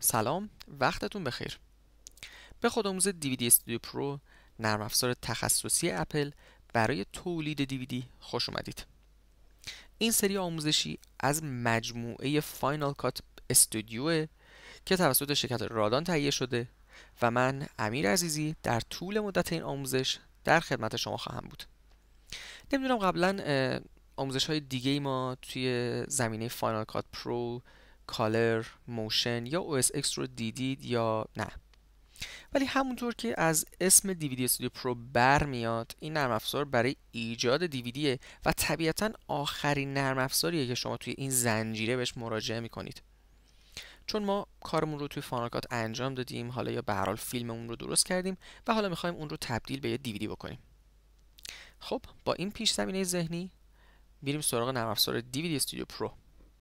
سلام وقتتون بخیر به خود آموز DVD استودیو پرو نرم افزار تخصصی اپل برای تولید DVD خوش اومدید این سری آموزشی از مجموعه فاینال کات استودیو که توسط شرکت رادان تهیه شده و من امیر عزیزی در طول مدت این آموزش در خدمت شما خواهم بود نمیدونم قبلا آموزش های دیگه ما توی زمینه فاینال کات پرو کالر موشن یا اکس رو دیدید یا نه ولی همونطور که از اسم دیویدی استودیو پرو برمیاد این نرم افزار برای ایجاد دیویدیه و طبیعتا آخرین نرم افزاریه که شما توی این زنجیره بهش مراجعه میکنید چون ما کارمون رو توی فاناکات انجام دادیم حالا یا به حال فیلممون رو درست کردیم و حالا میخوایم اون رو تبدیل به یه دیویدی بکنیم خب با این پیش زمینه ذهنی میریم سراغ نرم افزار دیویدی استودیو پرو